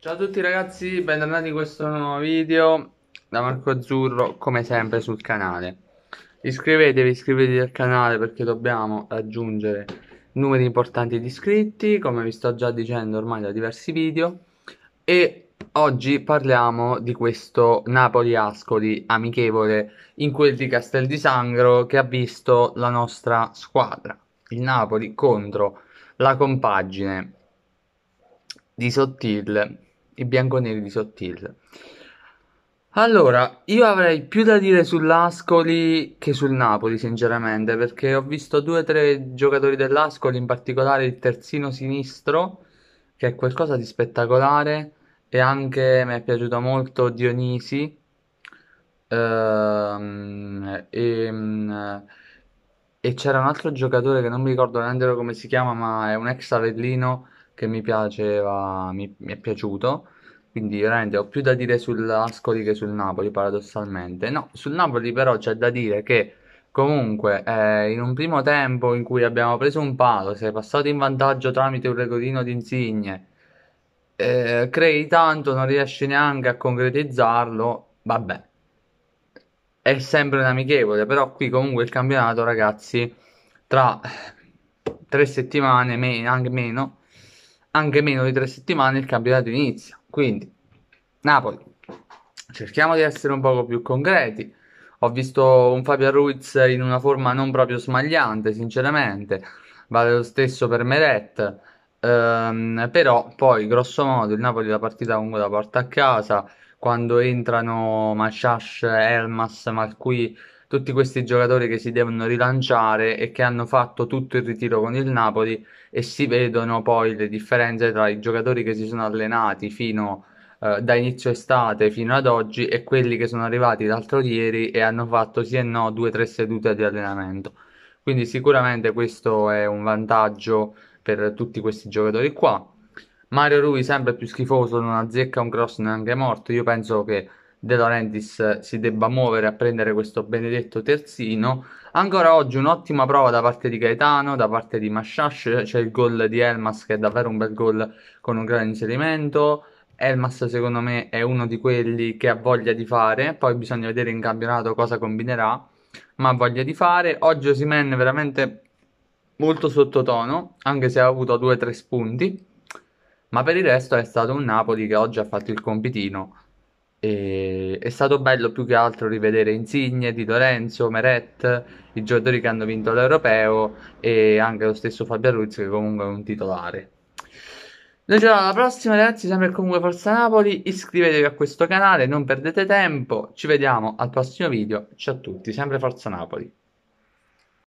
Ciao a tutti ragazzi, bentornati in questo nuovo video da Marco Azzurro come sempre sul canale Iscrivetevi, iscrivetevi al canale perché dobbiamo raggiungere numeri importanti di iscritti come vi sto già dicendo ormai da diversi video e oggi parliamo di questo Napoli-Ascoli amichevole in quel di Castel di Sangro che ha visto la nostra squadra il Napoli contro la compagine di Sottil i bianconeri di Sottil. Allora, io avrei più da dire sull'Ascoli che sul Napoli, sinceramente, perché ho visto due o tre giocatori dell'Ascoli, in particolare il terzino sinistro, che è qualcosa di spettacolare, e anche mi è piaciuto molto Dionisi. Ehm, e, ehm, e c'era un altro giocatore che non mi ricordo neanche come si chiama, ma è un ex Avellino che mi piaceva, mi, mi è piaciuto. Quindi veramente ho più da dire sull'Ascoli che sul Napoli, paradossalmente. No, sul Napoli però c'è da dire che comunque eh, in un primo tempo in cui abbiamo preso un palo, sei passato in vantaggio tramite un regolino di insigne, eh, crei tanto, non riesci neanche a concretizzarlo, vabbè. È sempre un amichevole, però qui comunque il campionato, ragazzi, tra tre settimane, me- anche meno, anche meno di tre settimane il campionato inizia. Quindi, Napoli, cerchiamo di essere un poco più concreti. Ho visto un Fabio Ruiz in una forma non proprio smagliante, sinceramente, vale lo stesso per Meret. Ehm, però poi, grosso modo, il Napoli la partita comunque la porta a casa quando entrano Masciash, Elmas, Marquis tutti questi giocatori che si devono rilanciare e che hanno fatto tutto il ritiro con il Napoli e si vedono poi le differenze tra i giocatori che si sono allenati fino eh, da inizio estate fino ad oggi e quelli che sono arrivati l'altro ieri e hanno fatto sì e no due o tre sedute di allenamento. Quindi sicuramente questo è un vantaggio per tutti questi giocatori qua. Mario Rui sempre più schifoso, non azzecca un cross neanche morto. Io penso che De Laurentiis si debba muovere a prendere questo benedetto terzino. Ancora oggi un'ottima prova da parte di Gaetano, da parte di Masciash, c'è il gol di Elmas che è davvero un bel gol con un grande inserimento. Elmas secondo me è uno di quelli che ha voglia di fare, poi bisogna vedere in campionato cosa combinerà, ma ha voglia di fare. Oggi Osimen veramente molto sottotono, anche se ha avuto 2-3 spunti, ma per il resto è stato un Napoli che oggi ha fatto il compitino e è stato bello più che altro rivedere Insigne, Di Lorenzo, Meret, i giocatori che hanno vinto l'Europeo e anche lo stesso Fabio Ruiz che comunque è un titolare. Noi ci vediamo alla prossima ragazzi, sempre comunque Forza Napoli, iscrivetevi a questo canale, non perdete tempo, ci vediamo al prossimo video, ciao a tutti, sempre Forza Napoli.